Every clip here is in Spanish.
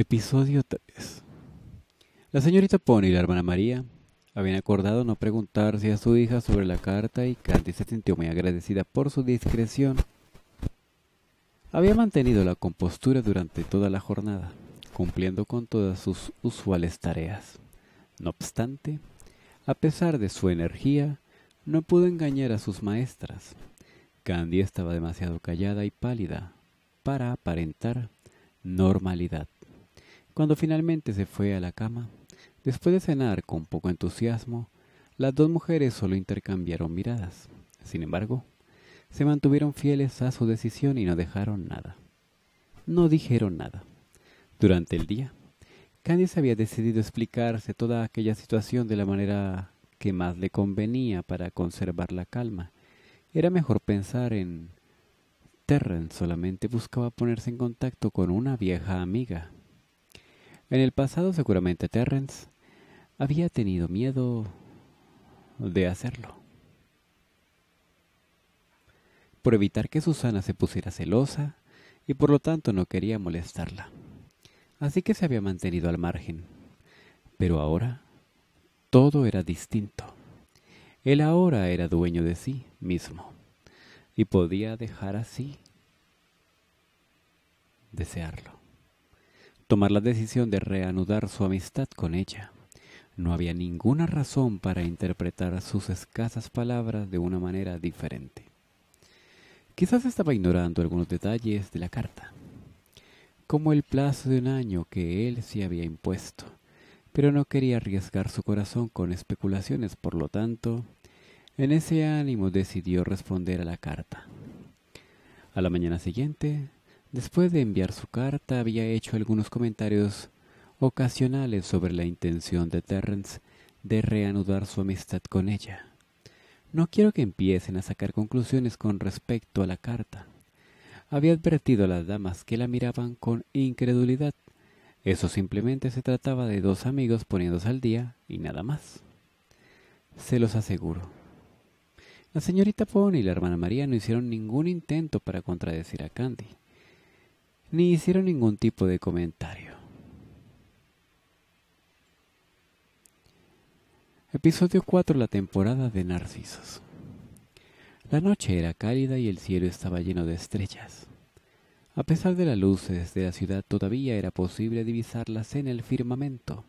Episodio 3. La señorita Pony y la hermana María habían acordado no preguntarse a su hija sobre la carta y Candy se sintió muy agradecida por su discreción. Había mantenido la compostura durante toda la jornada, cumpliendo con todas sus usuales tareas. No obstante, a pesar de su energía, no pudo engañar a sus maestras. Candy estaba demasiado callada y pálida para aparentar normalidad. Cuando finalmente se fue a la cama, después de cenar con poco entusiasmo, las dos mujeres solo intercambiaron miradas. Sin embargo, se mantuvieron fieles a su decisión y no dejaron nada. No dijeron nada. Durante el día, Candice había decidido explicarse toda aquella situación de la manera que más le convenía para conservar la calma. Era mejor pensar en... Terren solamente buscaba ponerse en contacto con una vieja amiga en el pasado seguramente Terrence había tenido miedo de hacerlo. Por evitar que Susana se pusiera celosa y por lo tanto no quería molestarla. Así que se había mantenido al margen. Pero ahora todo era distinto. Él ahora era dueño de sí mismo y podía dejar así desearlo tomar la decisión de reanudar su amistad con ella. No había ninguna razón para interpretar sus escasas palabras de una manera diferente. Quizás estaba ignorando algunos detalles de la carta, como el plazo de un año que él se había impuesto, pero no quería arriesgar su corazón con especulaciones, por lo tanto, en ese ánimo decidió responder a la carta. A la mañana siguiente, Después de enviar su carta había hecho algunos comentarios ocasionales sobre la intención de Terrence de reanudar su amistad con ella. No quiero que empiecen a sacar conclusiones con respecto a la carta. Había advertido a las damas que la miraban con incredulidad. Eso simplemente se trataba de dos amigos poniéndose al día y nada más. Se los aseguro. La señorita Pony y la hermana María no hicieron ningún intento para contradecir a Candy ni hicieron ningún tipo de comentario. Episodio 4, la temporada de Narcisos. La noche era cálida y el cielo estaba lleno de estrellas. A pesar de las luces de la ciudad todavía era posible divisarlas en el firmamento.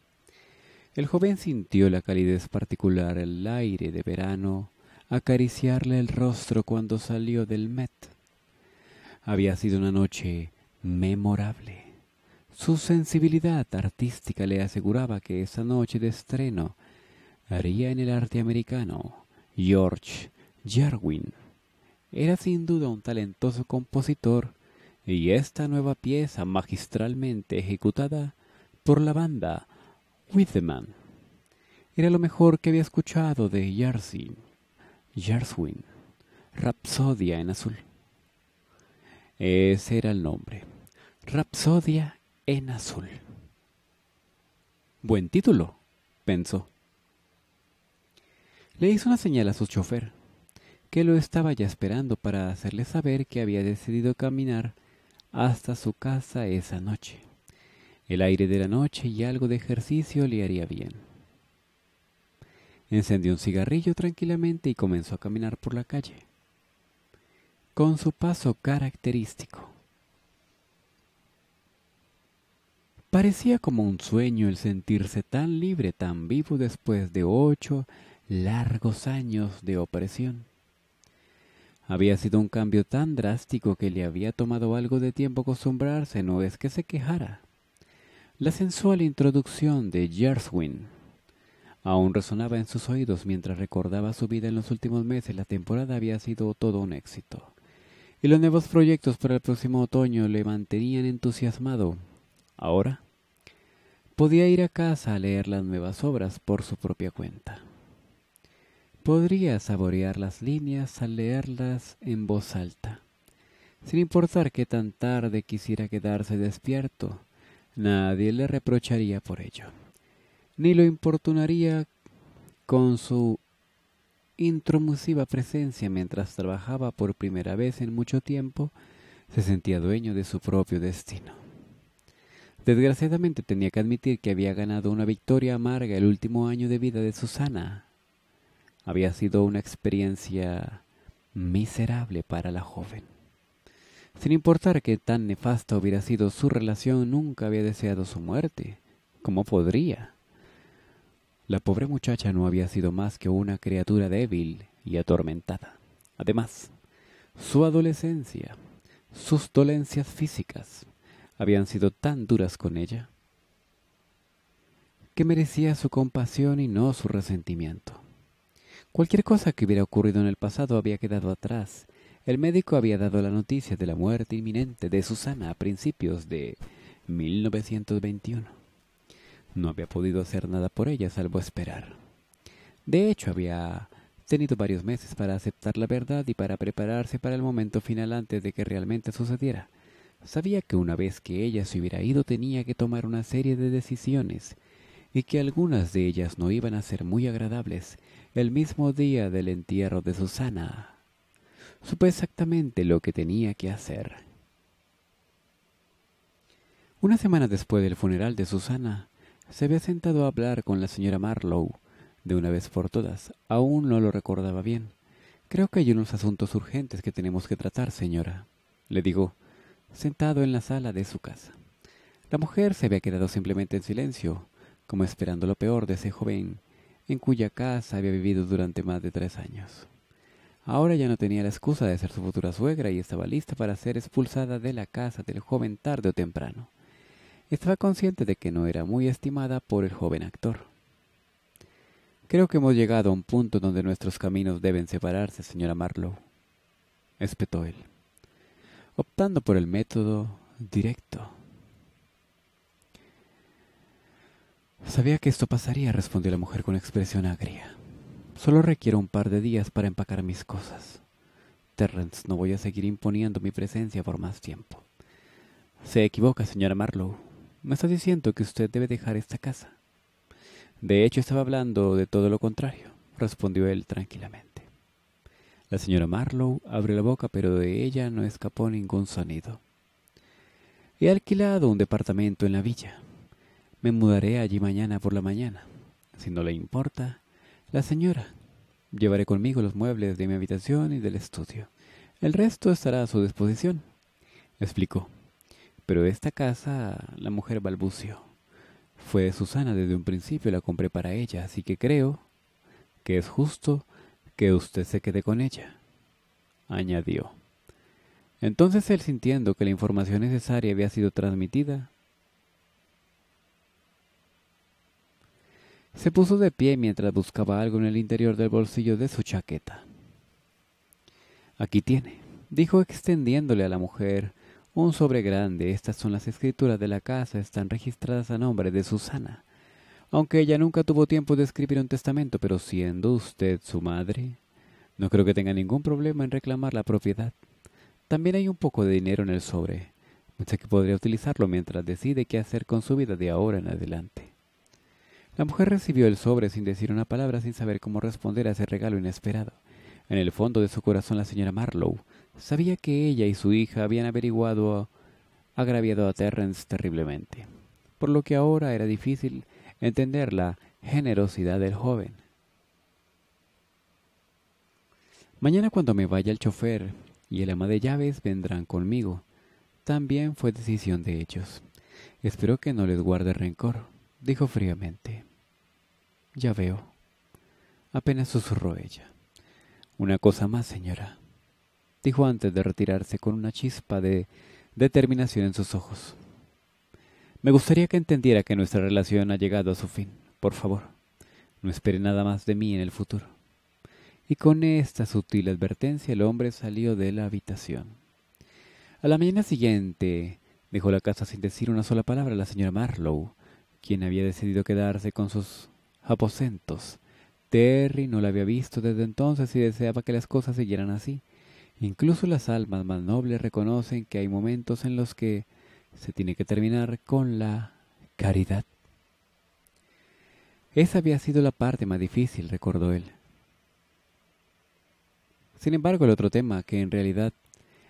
El joven sintió la calidez particular del aire de verano acariciarle el rostro cuando salió del Met. Había sido una noche memorable. Su sensibilidad artística le aseguraba que esa noche de estreno haría en el arte americano George Jarwin. Era sin duda un talentoso compositor y esta nueva pieza magistralmente ejecutada por la banda Man era lo mejor que había escuchado de Jarwin Yarswin, Rapsodia en azul. Ese era el nombre. Rapsodia en azul. Buen título, pensó. Le hizo una señal a su chofer, que lo estaba ya esperando para hacerle saber que había decidido caminar hasta su casa esa noche. El aire de la noche y algo de ejercicio le haría bien. Encendió un cigarrillo tranquilamente y comenzó a caminar por la calle, con su paso característico. Parecía como un sueño el sentirse tan libre, tan vivo después de ocho largos años de opresión. Había sido un cambio tan drástico que le había tomado algo de tiempo acostumbrarse, no es que se quejara. La sensual introducción de Jerswin aún resonaba en sus oídos mientras recordaba su vida en los últimos meses. La temporada había sido todo un éxito. Y los nuevos proyectos para el próximo otoño le mantenían entusiasmado, Ahora, podía ir a casa a leer las nuevas obras por su propia cuenta. Podría saborear las líneas al leerlas en voz alta, sin importar que tan tarde quisiera quedarse despierto. Nadie le reprocharía por ello, ni lo importunaría con su intromusiva presencia mientras trabajaba por primera vez en mucho tiempo, se sentía dueño de su propio destino. Desgraciadamente tenía que admitir que había ganado una victoria amarga el último año de vida de Susana. Había sido una experiencia miserable para la joven. Sin importar que tan nefasta hubiera sido su relación, nunca había deseado su muerte. ¿Cómo podría? La pobre muchacha no había sido más que una criatura débil y atormentada. Además, su adolescencia, sus dolencias físicas, habían sido tan duras con ella, que merecía su compasión y no su resentimiento. Cualquier cosa que hubiera ocurrido en el pasado había quedado atrás. El médico había dado la noticia de la muerte inminente de Susana a principios de 1921. No había podido hacer nada por ella salvo esperar. De hecho, había tenido varios meses para aceptar la verdad y para prepararse para el momento final antes de que realmente sucediera. Sabía que una vez que ella se hubiera ido tenía que tomar una serie de decisiones y que algunas de ellas no iban a ser muy agradables el mismo día del entierro de Susana. Supe exactamente lo que tenía que hacer. Una semana después del funeral de Susana, se había sentado a hablar con la señora Marlowe. De una vez por todas, aún no lo recordaba bien. Creo que hay unos asuntos urgentes que tenemos que tratar, señora, le digo sentado en la sala de su casa. La mujer se había quedado simplemente en silencio, como esperando lo peor de ese joven, en cuya casa había vivido durante más de tres años. Ahora ya no tenía la excusa de ser su futura suegra y estaba lista para ser expulsada de la casa del joven tarde o temprano. Estaba consciente de que no era muy estimada por el joven actor. Creo que hemos llegado a un punto donde nuestros caminos deben separarse, señora Marlowe, espetó él optando por el método directo. Sabía que esto pasaría, respondió la mujer con expresión agria. Solo requiero un par de días para empacar mis cosas. Terrence, no voy a seguir imponiendo mi presencia por más tiempo. Se equivoca, señora Marlowe. Me está diciendo que usted debe dejar esta casa. De hecho, estaba hablando de todo lo contrario, respondió él tranquilamente. La señora Marlowe abre la boca, pero de ella no escapó ningún sonido. He alquilado un departamento en la villa. Me mudaré allí mañana por la mañana. Si no le importa, la señora. Llevaré conmigo los muebles de mi habitación y del estudio. El resto estará a su disposición. Explicó. Pero esta casa, la mujer balbució. Fue de Susana desde un principio, la compré para ella, así que creo que es justo que usted se quede con ella, añadió. Entonces él sintiendo que la información necesaria había sido transmitida, se puso de pie mientras buscaba algo en el interior del bolsillo de su chaqueta. Aquí tiene, dijo extendiéndole a la mujer un sobre grande. Estas son las escrituras de la casa, están registradas a nombre de Susana, aunque ella nunca tuvo tiempo de escribir un testamento, pero siendo usted su madre, no creo que tenga ningún problema en reclamar la propiedad. También hay un poco de dinero en el sobre. Pensé que podría utilizarlo mientras decide qué hacer con su vida de ahora en adelante. La mujer recibió el sobre sin decir una palabra, sin saber cómo responder a ese regalo inesperado. En el fondo de su corazón la señora Marlowe sabía que ella y su hija habían averiguado agraviado a Terrence terriblemente, por lo que ahora era difícil entender la generosidad del joven. Mañana cuando me vaya el chofer y el ama de llaves vendrán conmigo. También fue decisión de ellos. Espero que no les guarde rencor, dijo fríamente. Ya veo. Apenas susurró ella. Una cosa más, señora, dijo antes de retirarse con una chispa de determinación en sus ojos. Me gustaría que entendiera que nuestra relación ha llegado a su fin, por favor. No espere nada más de mí en el futuro. Y con esta sutil advertencia el hombre salió de la habitación. A la mañana siguiente dejó la casa sin decir una sola palabra a la señora Marlowe, quien había decidido quedarse con sus aposentos. Terry no la había visto desde entonces y deseaba que las cosas siguieran así. Incluso las almas más nobles reconocen que hay momentos en los que se tiene que terminar con la caridad. Esa había sido la parte más difícil, recordó él. Sin embargo, el otro tema, que en realidad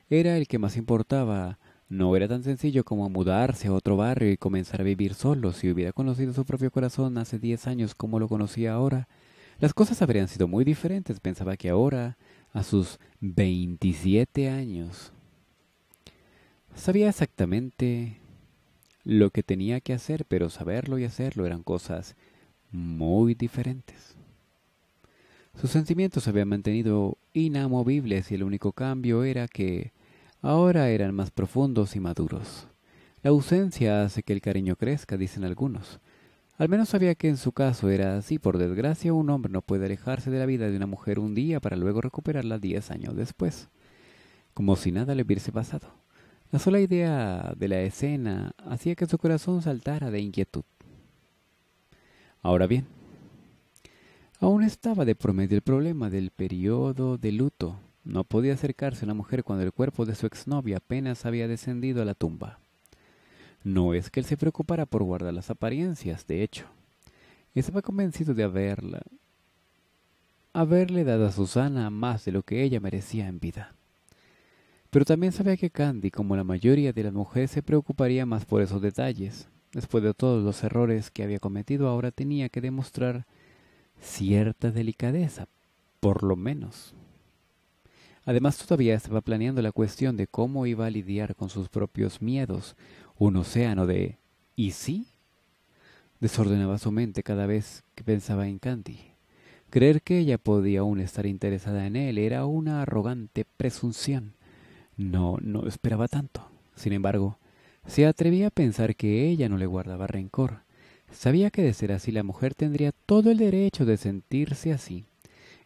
era el que más importaba, no era tan sencillo como mudarse a otro barrio y comenzar a vivir solo. Si hubiera conocido su propio corazón hace diez años como lo conocía ahora, las cosas habrían sido muy diferentes. Pensaba que ahora, a sus veintisiete años, Sabía exactamente lo que tenía que hacer, pero saberlo y hacerlo eran cosas muy diferentes. Sus sentimientos se habían mantenido inamovibles y el único cambio era que ahora eran más profundos y maduros. La ausencia hace que el cariño crezca, dicen algunos. Al menos sabía que en su caso era así. Por desgracia, un hombre no puede alejarse de la vida de una mujer un día para luego recuperarla diez años después, como si nada le hubiese pasado. La sola idea de la escena hacía que su corazón saltara de inquietud. Ahora bien, aún estaba de promedio el problema del periodo de luto. No podía acercarse a la mujer cuando el cuerpo de su exnovia apenas había descendido a la tumba. No es que él se preocupara por guardar las apariencias, de hecho. Estaba convencido de haberla, haberle dado a Susana más de lo que ella merecía en vida. Pero también sabía que Candy, como la mayoría de las mujeres, se preocuparía más por esos detalles. Después de todos los errores que había cometido, ahora tenía que demostrar cierta delicadeza, por lo menos. Además, todavía estaba planeando la cuestión de cómo iba a lidiar con sus propios miedos, un océano de ¿y sí? Desordenaba su mente cada vez que pensaba en Candy. Creer que ella podía aún estar interesada en él era una arrogante presunción. No, no esperaba tanto. Sin embargo, se atrevía a pensar que ella no le guardaba rencor. Sabía que de ser así la mujer tendría todo el derecho de sentirse así.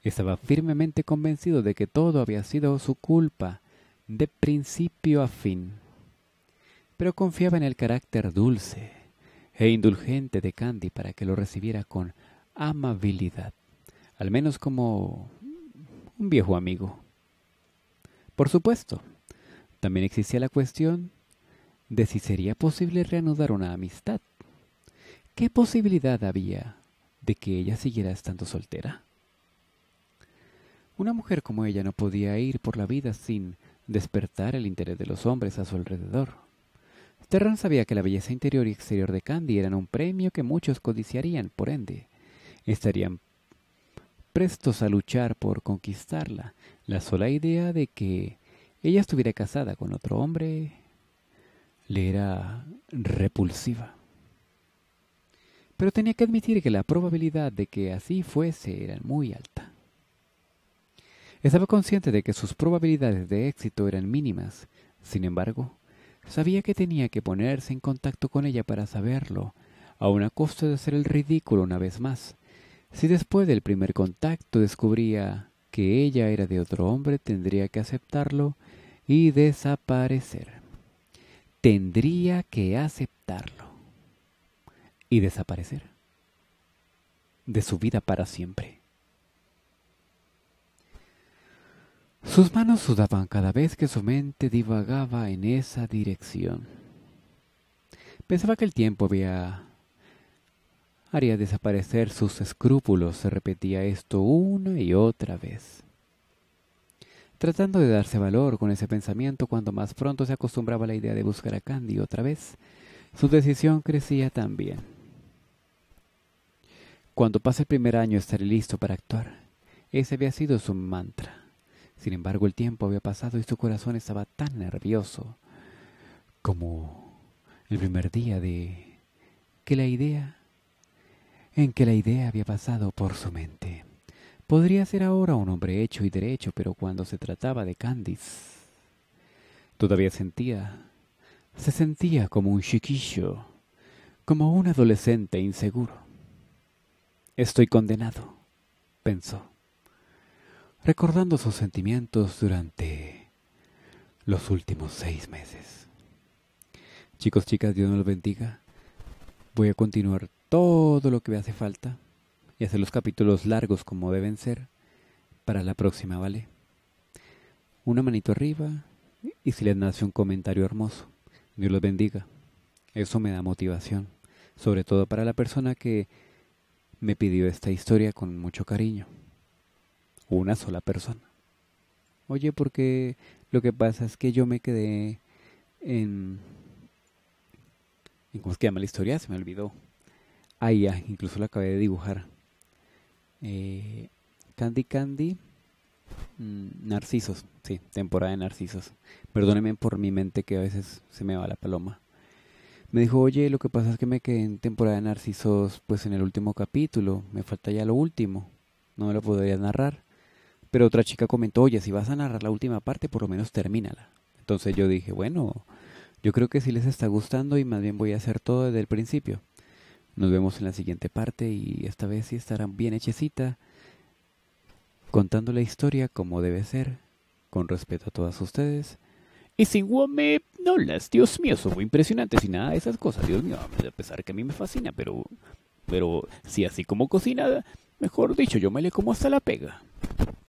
Estaba firmemente convencido de que todo había sido su culpa, de principio a fin. Pero confiaba en el carácter dulce e indulgente de Candy para que lo recibiera con amabilidad, al menos como un viejo amigo. Por supuesto, también existía la cuestión de si sería posible reanudar una amistad. ¿Qué posibilidad había de que ella siguiera estando soltera? Una mujer como ella no podía ir por la vida sin despertar el interés de los hombres a su alrededor. Terran sabía que la belleza interior y exterior de Candy eran un premio que muchos codiciarían, por ende, estarían prestos a luchar por conquistarla. La sola idea de que ella estuviera casada con otro hombre, le era repulsiva. Pero tenía que admitir que la probabilidad de que así fuese era muy alta. Estaba consciente de que sus probabilidades de éxito eran mínimas, sin embargo, sabía que tenía que ponerse en contacto con ella para saberlo, a costa de hacer el ridículo una vez más. Si después del primer contacto descubría que ella era de otro hombre, tendría que aceptarlo y desaparecer. Tendría que aceptarlo y desaparecer de su vida para siempre. Sus manos sudaban cada vez que su mente divagaba en esa dirección. Pensaba que el tiempo había haría desaparecer sus escrúpulos. Se repetía esto una y otra vez tratando de darse valor con ese pensamiento cuando más pronto se acostumbraba a la idea de buscar a Candy otra vez, su decisión crecía también. Cuando pase el primer año estaré listo para actuar. Ese había sido su mantra. Sin embargo, el tiempo había pasado y su corazón estaba tan nervioso como el primer día de que la idea en que la idea había pasado por su mente. Podría ser ahora un hombre hecho y derecho, pero cuando se trataba de Candice, todavía sentía, se sentía como un chiquillo, como un adolescente inseguro. Estoy condenado, pensó, recordando sus sentimientos durante los últimos seis meses. Chicos, chicas, Dios nos los bendiga. Voy a continuar todo lo que me hace falta y hacer los capítulos largos como deben ser para la próxima, ¿vale? Una manito arriba y si les nace un comentario hermoso. Dios los bendiga. Eso me da motivación, sobre todo para la persona que me pidió esta historia con mucho cariño. Una sola persona. Oye, porque lo que pasa es que yo me quedé en... ¿Cómo se llama la historia? Se me olvidó. Ahí ya, incluso la acabé de dibujar. Eh, Candy Candy. Mm, narcisos, sí, temporada de narcisos. perdóneme por mi mente que a veces se me va la paloma. Me dijo, oye, lo que pasa es que me quedé en temporada de narcisos pues en el último capítulo. Me falta ya lo último. No me lo podrías narrar. Pero otra chica comentó, oye, si vas a narrar la última parte, por lo menos termínala. Entonces yo dije, bueno, yo creo que si les está gustando y más bien voy a hacer todo desde el principio. Nos vemos en la siguiente parte y esta vez sí estarán bien hechecita, contando la historia como debe ser, con respeto a todas ustedes. Y sin guame, no las, Dios mío, son muy impresionantes y nada de esas cosas, Dios mío, a pesar que a mí me fascina, pero, pero si así como cocinada, mejor dicho, yo me le como hasta la pega.